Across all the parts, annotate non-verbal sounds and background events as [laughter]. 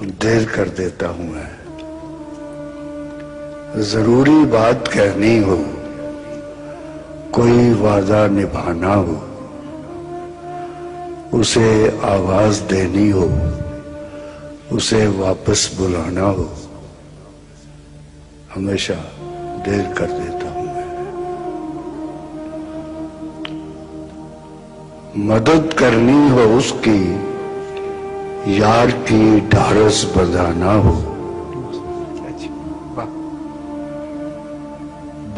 देर कर देता हूं मैं जरूरी बात कहनी हो कोई वादा निभाना हो उसे आवाज देनी हो उसे वापस बुलाना हो हमेशा देर कर देता हूं मैं मदद करनी हो उसकी यार की ढारस बजाना हो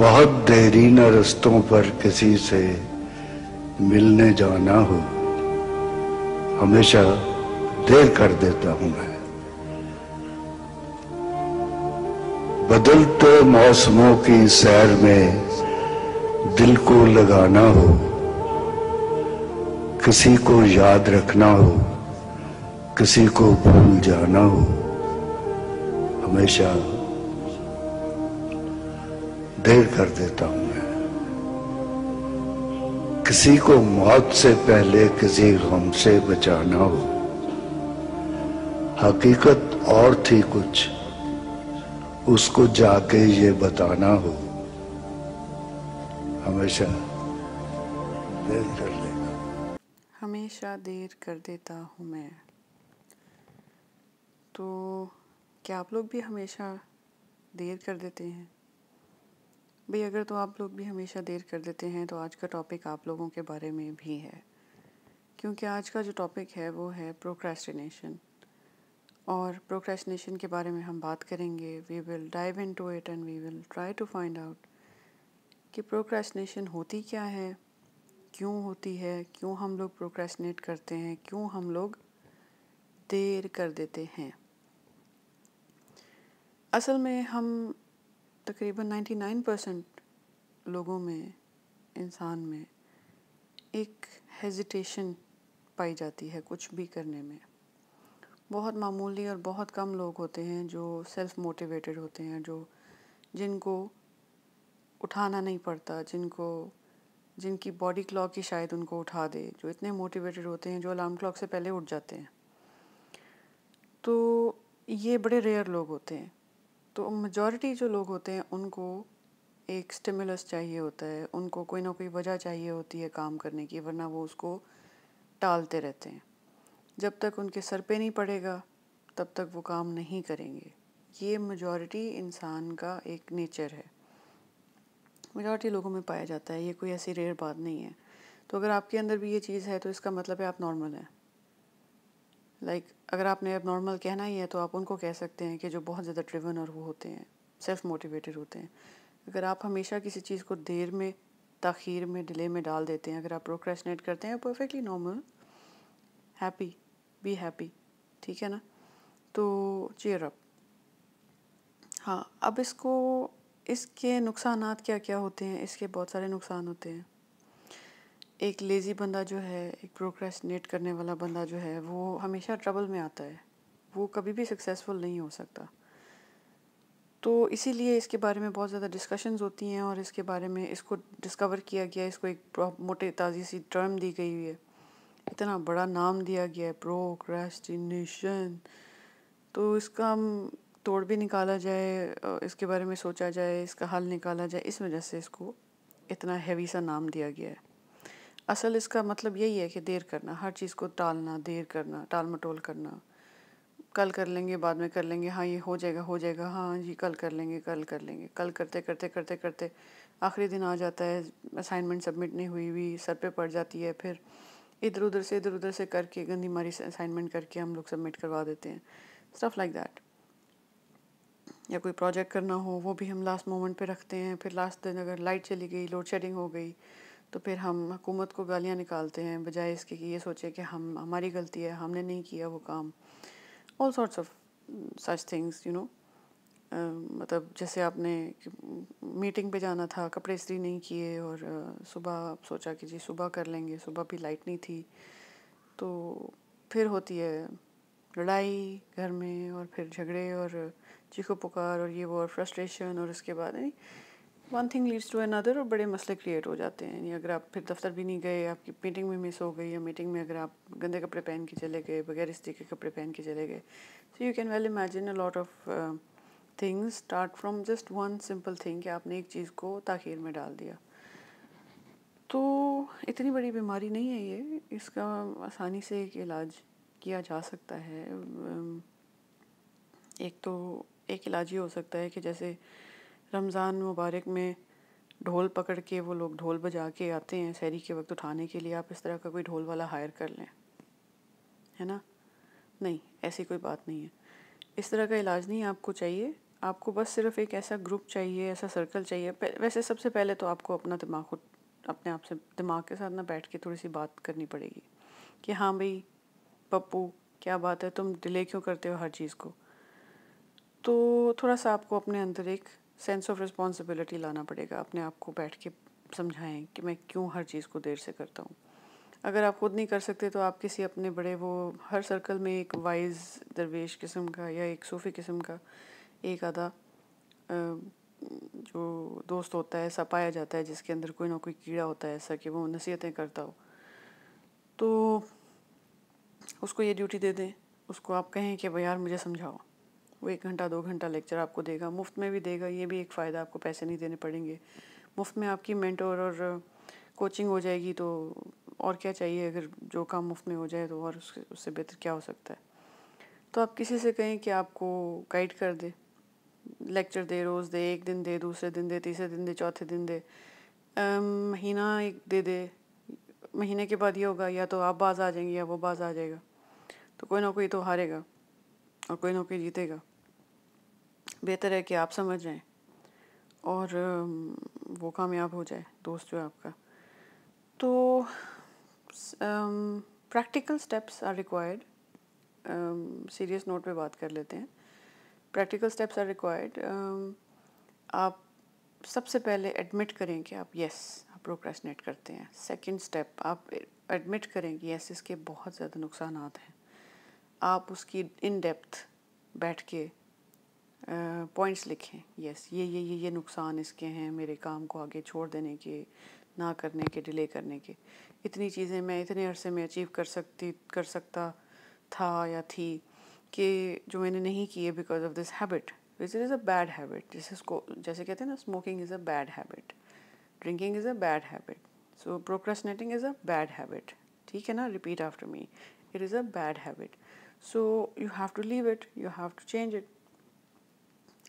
बहुत देरी न रस्तों पर किसी से मिलने जाना हो हमेशा देर कर देता हूं मैं बदलते मौसमों की सैर में दिल को लगाना हो किसी को याद रखना हो किसी को भूल जाना हो हमेशा देर कर देता हूं मैं किसी को मौत से पहले किसी गम से बचाना हो हकीकत और थी कुछ उसको जाके ये बताना हो हमेशा देर कर लेता हमेशा देर कर देता हूँ मैं तो क्या आप लोग भी हमेशा देर कर देते हैं भाई अगर तो आप लोग भी हमेशा देर कर देते हैं तो आज का टॉपिक आप लोगों के बारे में भी है क्योंकि आज का जो टॉपिक है वो है प्रोक्रेस्टिनेशन और प्रोक्रेस्टिनेशन के बारे में हम बात करेंगे we will dive into it and we will try to find out कि प्रोक्रेस्टिनेशन होती क्या है क्यों होती है क्यों हम लोग प्रोक्रेस्टिनेट करते हैं क्यों हम लोग देर कर देते हैं असल में हम तकरीबन 99 परसेंट लोगों में इंसान में एक हेजिटेशन पाई जाती है कुछ भी करने में बहुत मामूली और बहुत कम लोग होते हैं जो सेल्फ मोटिवेटेड होते हैं जो जिनको उठाना नहीं पड़ता जिनको जिनकी बॉडी क्लॉक ही शायद उनको उठा दे जो इतने मोटिवेटेड होते हैं जो अलार्म क्लॉक से पहले उठ जाते हैं तो ये बड़े रेयर लोग होते हैं तो मेजॉरिटी जो लोग होते हैं उनको एक स्टिमुलस चाहिए होता है उनको कोई ना कोई वजह चाहिए होती है काम करने की वरना वो उसको टालते रहते हैं जब तक उनके सर पे नहीं पड़ेगा तब तक वो काम नहीं करेंगे ये मेजॉरिटी इंसान का एक नेचर है मेजॉरिटी लोगों में पाया जाता है ये कोई ऐसी रेयर बात नहीं है तो अगर आपके अंदर भी ये चीज़ है तो इसका मतलब है आप नॉर्मल हैं लाइक like, अगर आपने अब नॉर्मल कहना ही है तो आप उनको कह सकते हैं कि जो बहुत ज़्यादा ड्रिवन और वो होते हैं सेल्फ मोटिवेटेड होते हैं अगर आप हमेशा किसी चीज़ को देर में तखीर में डिले में डाल देते हैं अगर आप प्रोक्रेसनेट करते हैं perfectly normal happy be happy ठीक है ना तो चेयर अप हाँ अब इसको इसके नुकसान क्या क्या होते हैं इसके बहुत सारे नुकसान होते हैं एक लेज़ी बंदा जो है एक प्रोक्रेस्टिनेट करने वाला बंदा जो है वो हमेशा ट्रबल में आता है वो कभी भी सक्सेसफुल नहीं हो सकता तो इसीलिए इसके बारे में बहुत ज़्यादा डिस्कशंस होती हैं और इसके बारे में इसको डिस्कवर किया गया इसको एक मोटे ताज़ी सी टर्म दी गई हुई है इतना बड़ा नाम दिया गया है प्रोक्रेस्टिनेशन तो इसका हम तोड़ भी निकाला जाए इसके बारे में सोचा जाए इसका हल निकाला जाए इस वजह से इसको इतना हैवी सा नाम दिया गया है असल इसका मतलब यही है कि देर करना हर चीज़ को टालना देर करना टाल मटोल करना कल कर लेंगे बाद में कर लेंगे हाँ ये हो जाएगा हो जाएगा हाँ जी कल कर लेंगे कल कर लेंगे कल करते करते करते करते आखिरी दिन आ जाता है असाइनमेंट सबमिट नहीं हुई हुई सर पे पड़ जाती है फिर इधर उधर से इधर उधर से करके गंदी मारी से असाइनमेंट करके हम लोग सबमिट करवा देते हैं स्टफ़ लाइक दैट या कोई प्रोजेक्ट करना हो वो भी हम लास्ट मोमेंट पे रखते हैं फिर लास्ट दिन अगर लाइट चली गई लोड शेडिंग हो गई तो फिर हम हुकूमत को गालियाँ निकालते हैं बजाय इसके कि ये सोचे कि हम हमारी गलती है हमने नहीं किया वो काम all sorts of such things you know मतलब जैसे आपने मीटिंग पे जाना था कपड़े इसी नहीं किए और सुबह आप सोचा कि जी सुबह कर लेंगे सुबह भी लाइट नहीं थी तो फिर होती है लड़ाई घर में और फिर झगड़े और चीखो पुकार और ये वो और फ्रस्ट्रेशन और उसके बाद one thing leads to another और बड़े मसले क्रिएट हो जाते हैं यानी अगर आप फिर दफ्तर भी नहीं गए आपकी मीटिंग में मिस हो गई या मीटिंग में अगर आप गंदे कपड़े पहन के चले गए बगैर इस्त्री के कपड़े पहन के चले गए so you can well imagine a lot of things start from just one simple thing कि आपने एक चीज़ को ताखिर में डाल दिया तो इतनी बड़ी बीमारी नहीं है ये इसका आसानी से एक इलाज किया जा सकता है एक तो एक इलाज ये हो सकता है कि जैसे रमज़ान मुबारक में ढोल पकड़ के वो लोग ढोल बजा के आते हैं सैरी के वक्त उठाने के लिए आप इस तरह का कोई ढोल वाला हायर कर लें है ना नहीं ऐसी कोई बात नहीं है इस तरह का इलाज नहीं आपको चाहिए आपको बस सिर्फ एक ऐसा ग्रुप चाहिए ऐसा सर्कल चाहिए वैसे सबसे पहले तो आपको अपना दिमाग खुद अपने आप से दिमाग के साथ ना बैठ के थोड़ी सी बात करनी पड़ेगी कि हाँ भाई पप्पू क्या बात है तुम डिले क्यों करते हो हर चीज़ को तो थोड़ा सा आपको अपने अंदर एक सेंस ऑफ रिस्पॉन्सिबिलिटी लाना पड़ेगा अपने आप को बैठ के समझाएं कि मैं क्यों हर चीज़ को देर से करता हूँ अगर आप खुद नहीं कर सकते तो आप किसी अपने बड़े वो हर सर्कल में एक वाइज दरवेश किस्म का या एक सूफ़ी किस्म का एक आधा जो दोस्त होता है ऐसा पाया जाता है जिसके अंदर कोई ना कोई कीड़ा होता है ऐसा कि वो नसीहतें करता हो तो उसको ये ड्यूटी दे दें उसको आप कहें कि भाई यार मुझे समझाओ वो एक घंटा दो घंटा लेक्चर आपको देगा मुफ्त में भी देगा ये भी एक फ़ायदा आपको पैसे नहीं देने पड़ेंगे मुफ्त में आपकी मेंटोर और कोचिंग हो जाएगी तो और क्या चाहिए अगर जो काम मुफ्त में हो जाए तो और उससे बेहतर क्या हो सकता है तो आप किसी से कहें कि आपको गाइड कर दे लेक्चर दे रोज़ दे एक दिन दे दूसरे दिन दे तीसरे दिन दे चौथे दिन दे महीना एक दे दे महीने के बाद ये होगा या तो आप बाज आ जाएंगे या वो बाज आ जाएगा तो कोई ना कोई तो हारेगा और कोई ना कोई जीतेगा बेहतर है कि आप समझ जाएं और वो कामयाब हो जाए दोस्त जो है आपका तो practical steps are required serious note पे बात कर लेते हैं प्रैक्टिकल स्टेप्स आर रिक्वायर्ड आप सबसे पहले एडमिट करें कि आप यस आप प्रोक्रेस्टिनेट करते हैं सेकंड स्टेप आप एडमिट करें कि यस इसके बहुत ज़्यादा नुकसान हैं आप उसकी इन डेप्थ बैठ के पॉइंट्स लिखें यस ये ये ये ये नुकसान इसके हैं मेरे काम को आगे छोड़ देने के ना करने के डिले करने के इतनी चीज़ें मैं इतने अरसे में अचीव कर सकती कर सकता था या थी कि जो मैंने नहीं किए because of this habit this is a bad habit जिस इसको जैसे कहते हैं ना smoking is a bad habit drinking is a bad habit so procrastinating is a bad habit ठीक है ना repeat after me it is a bad habit so you have to leave it you have to change it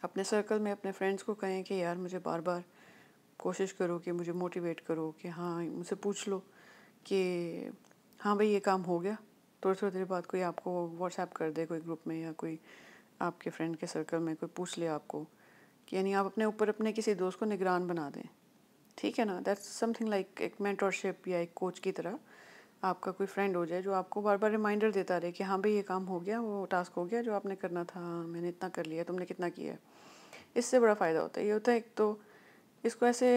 अपने circle में अपने friends को कहें कि यार मुझे बार बार कोशिश करो कि मुझे मोटिवेट करो कि हाँ मुझसे पूछ लो कि हाँ भाई ये काम हो गया थोड़ी थोड़ी देर बाद कोई आपको व्हाट्सएप कर दे कोई ग्रुप में या कोई आपके फ्रेंड के सर्कल में कोई पूछ ले आपको कि यानी आप अपने ऊपर अपने किसी दोस्त को निगरान बना दें ठीक है ना दैट्स समथिंग लाइक एक मेंटोरशिप या एक कोच की तरह आपका कोई फ्रेंड हो जाए जो आपको बार बार रिमाइंडर देता रहे कि हाँ भाई ये काम हो गया वो टास्क हो गया जो आपने करना था मैंने इतना कर लिया तुमने कितना किया है इससे बड़ा फ़ायदा होता है ये होता है एक तो इसको ऐसे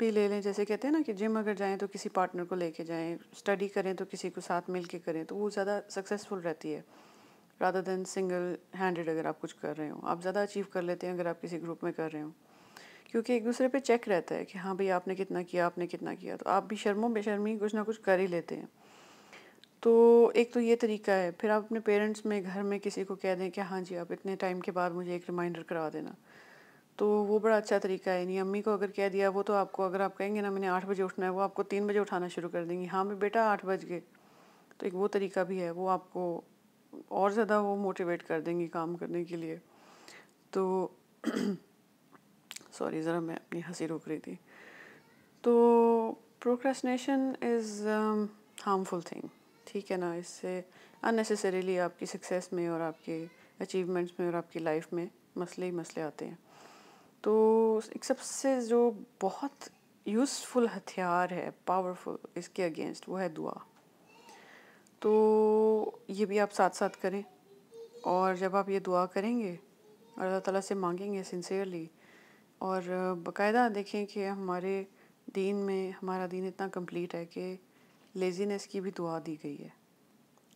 भी ले लें जैसे कहते हैं ना कि जिम अगर जाएँ तो किसी पार्टनर को लेके जाएँ स्टडी करें तो किसी को साथ मिल के करें तो वो ज़्यादा सक्सेसफुल रहती है रादर देन सिंगल हैंडेड अगर आप कुछ कर रहे हो आप ज़्यादा अचीव कर लेते हैं अगर आप किसी ग्रुप में कर रहे हो क्योंकि एक दूसरे पे चेक रहता है कि हाँ भाई आपने कितना किया आपने कितना किया तो आप भी शर्मों बेशर्मी कुछ ना कुछ कर ही लेते हैं तो एक तो ये तरीका है फिर आप अपने पेरेंट्स में घर में किसी को कह दें कि हाँ जी आप इतने टाइम के बाद मुझे एक रिमाइंडर करवा देना तो वो बड़ा अच्छा तरीका है यानी अम्मी को अगर कह दिया वो तो आपको अगर आप कहेंगे ना मैंने आठ बजे उठना है वो आपको तीन बजे उठाना शुरू कर देंगी हाँ भाई बेटा आठ बज गए तो एक वो तरीका भी है वो आपको और ज़्यादा वो मोटिवेट कर देंगी काम करने के लिए तो [clears throat] सॉरी ज़रा मैं अपनी हंसी रोक रही थी तो प्रोक्रेस्टिनेशन इज़ हार्मफुल थिंग ठीक है ना इससे अननेसेसरीली आपकी सक्सेस में और आपके अचीवमेंट्स में और आपकी लाइफ में मसले ही मसले आते हैं तो एक सबसे जो बहुत यूज़फुल हथियार है पावरफुल इसके अगेंस्ट वो है दुआ तो ये भी आप साथ साथ करें और जब आप ये दुआ करेंगे और अल्लाह ताला से मांगेंगे सिंसेयरली और बकायदा देखें कि हमारे दीन में हमारा दीन इतना कंप्लीट है कि लेज़ीनेस की भी दुआ दी गई है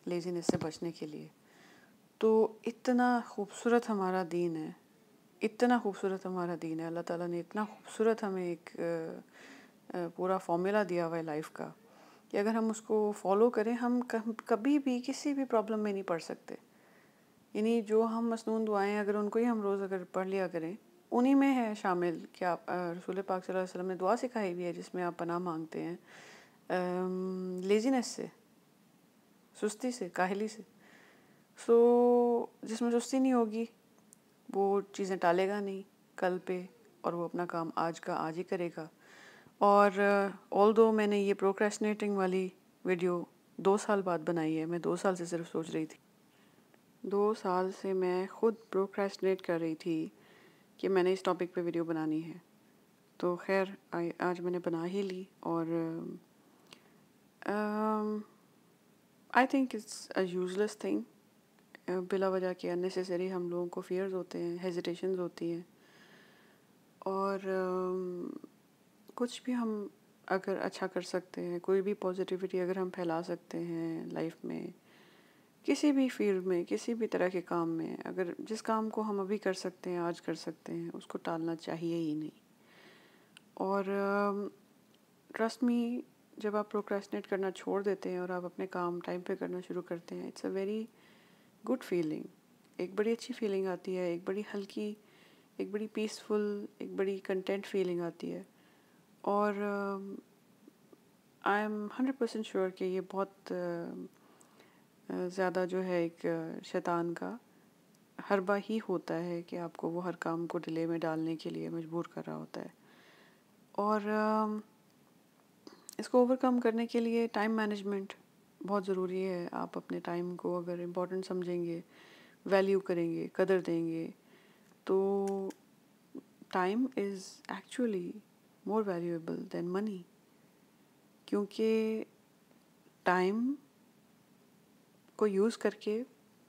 लेज़ीनेस से बचने के लिए तो इतना खूबसूरत हमारा दीन है इतना खूबसूरत हमारा दीन है अल्लाह ताला ने इतना खूबसूरत हमें एक पूरा फॉर्मूला दिया हुआ है लाइफ का कि अगर हम उसको फॉलो करें हम कभी भी किसी भी प्रॉब्लम में नहीं पढ़ सकते यानी जो हम मसनून दुआएँ अगर उनको ही हम रोज़ अगर पढ़ लिया करें उन्हीं में है शामिल कि आप रसूल पाक वसल्लम ने दुआ सिखाई हुई है जिसमें आप पनाह मांगते हैं लेजीनेस से सुस्ती से काहली से सो जिसमें सुस्ती नहीं होगी वो चीज़ें टालेगा नहीं कल पे और वो अपना काम आज का आज ही करेगा और ऑल दो मैंने ये प्रोक्रेस्टिनेटिंग वाली वीडियो दो साल बाद बनाई है मैं दो साल से सिर्फ सोच रही थी दो साल से मैं ख़ुद प्रोक्रेस्टिनेट कर रही थी कि मैंने इस टॉपिक पे वीडियो बनानी है तो खैर आज मैंने बना ही ली और I think it's a useless thing बिला वजह के अननेसेसरी हम लोगों को फियर्स होते हैं हेजिटेशन होती हैं और uh, कुछ भी हम अगर अच्छा कर सकते हैं कोई भी पॉजिटिविटी अगर हम फैला सकते हैं लाइफ में किसी भी फील्ड में किसी भी तरह के काम में अगर जिस काम को हम अभी कर सकते हैं आज कर सकते हैं उसको टालना चाहिए ही नहीं और ट्रस्ट मी जब आप प्रोक्रेस्टिनेट करना छोड़ देते हैं और आप अपने काम टाइम पे करना शुरू करते हैं it's a very good feeling एक बड़ी अच्छी फीलिंग आती है एक बड़ी हल्की एक बड़ी पीसफुल एक बड़ी कंटेंट फीलिंग आती है और I am hundred percent sure कि ये बहुत uh, ज़्यादा जो है एक शैतान का हरबा ही होता है कि आपको वो हर काम को डिले में डालने के लिए मजबूर कर रहा होता है और इसको ओवरकम करने के लिए टाइम मैनेजमेंट बहुत ज़रूरी है आप अपने टाइम को अगर इम्पोर्टेंट समझेंगे वैल्यू करेंगे कदर देंगे तो time is actually more valuable than money क्योंकि टाइम को यूज़ करके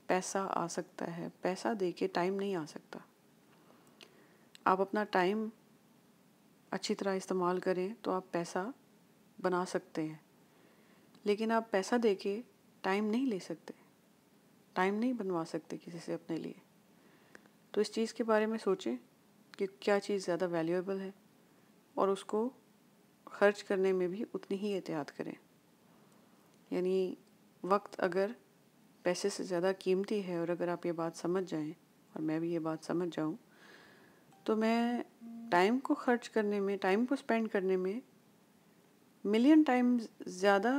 पैसा आ सकता है पैसा दे के टाइम नहीं आ सकता आप अपना टाइम अच्छी तरह इस्तेमाल करें तो आप पैसा बना सकते हैं लेकिन आप पैसा दे के टाइम नहीं ले सकते टाइम नहीं बनवा सकते किसी से अपने लिए तो इस चीज़ के बारे में सोचें कि क्या चीज़ ज़्यादा वैल्यूएबल है और उसको खर्च करने में भी उतनी ही एहतियात करें यानी वक्त अगर पैसे से ज़्यादा कीमती है और अगर आप ये बात समझ जाएं और मैं भी ये बात समझ जाऊं तो मैं टाइम को खर्च करने में टाइम को स्पेंड करने में मिलियन टाइम्स ज़्यादा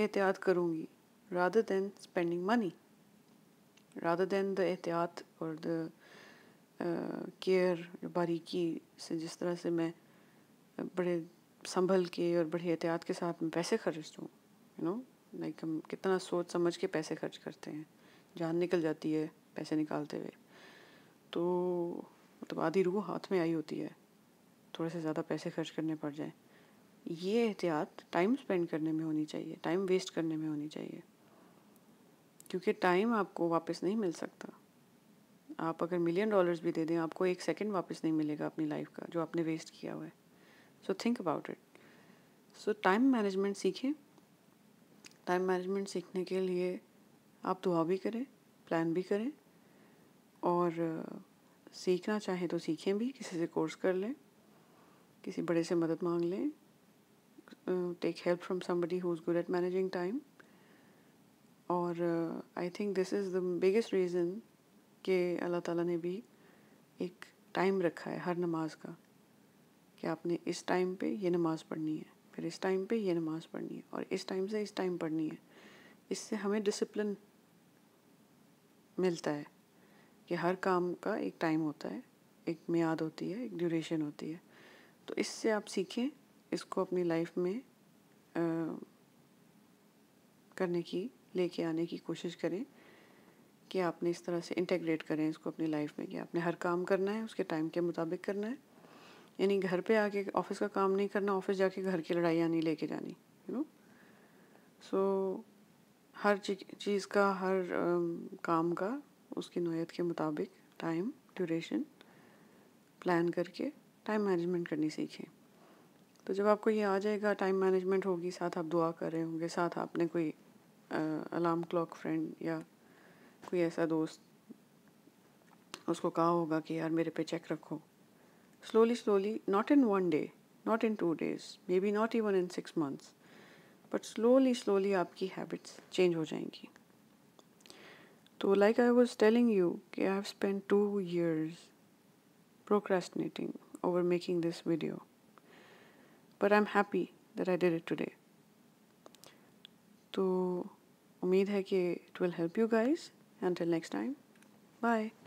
एहतियात करूँगी rather than spending money rather than the एहतियात और द केयर बारीकी से जिस तरह से मैं बड़े संभल के और बड़े एहतियात के साथ मैं पैसे खर्च दूँ यू नो लाइक हम कितना सोच समझ के पैसे खर्च करते हैं जान निकल जाती है पैसे निकालते हुए तो मतलब आधी रूह हाथ में आई होती है थोड़े से ज़्यादा पैसे खर्च करने पड़ जाए ये एहतियात टाइम स्पेंड करने में होनी चाहिए टाइम वेस्ट करने में होनी चाहिए क्योंकि टाइम आपको वापस नहीं मिल सकता आप अगर मिलियन डॉलर्स भी दे दें आपको एक सेकंड वापस नहीं मिलेगा अपनी लाइफ का जो आपने वेस्ट किया हुआ है so think about it so time management सीखें टाइम मैनेजमेंट सीखने के लिए आप दुआ भी करें प्लान भी करें और सीखना चाहें तो सीखें भी किसी से कोर्स कर लें किसी बड़े से मदद मांग लें take help from somebody who is good at managing time और I think this is the biggest reason कि अल्लाह ताला ने भी एक टाइम रखा है हर नमाज का कि आपने इस टाइम पे ये नमाज़ पढ़नी है फिर इस टाइम पे ये नमाज़ पढ़नी है और इस टाइम से इस टाइम पढ़नी है इससे हमें डिसिप्लिन मिलता है कि हर काम का एक टाइम होता है एक मियाद होती है एक ड्यूरेशन होती है तो इससे आप सीखें इसको अपनी लाइफ में आ, करने की लेके आने की कोशिश करें कि आपने इस तरह से इंटेग्रेट करें इसको अपनी लाइफ में कि आपने हर काम करना है उसके टाइम के मुताबिक करना है यानी घर पे आके ऑफिस का काम नहीं करना ऑफिस जाके घर की लड़ाइयाँ नहीं लेके जानी यू नो सो हर चीज़ का हर uh, काम का उसकी नोयत के मुताबिक टाइम ड्यूरेशन प्लान करके टाइम मैनेजमेंट करनी सीखें तो जब आपको ये आ जाएगा टाइम मैनेजमेंट होगी साथ आप दुआ कर रहे होंगे साथ आपने कोई अलार्म क्लॉक फ्रेंड या कोई ऐसा दोस्त उसको कहा होगा कि यार मेरे पे चेक रखो slowly, slowly, not in one day, not in two days, maybe not even in six months, but slowly, slowly your habits change हो जाएंगी So, like I was telling you I have spent two years procrastinating over making this video, but I'm happy that I did it today. So, उम्मीद है it will help you guys. Until next time, bye.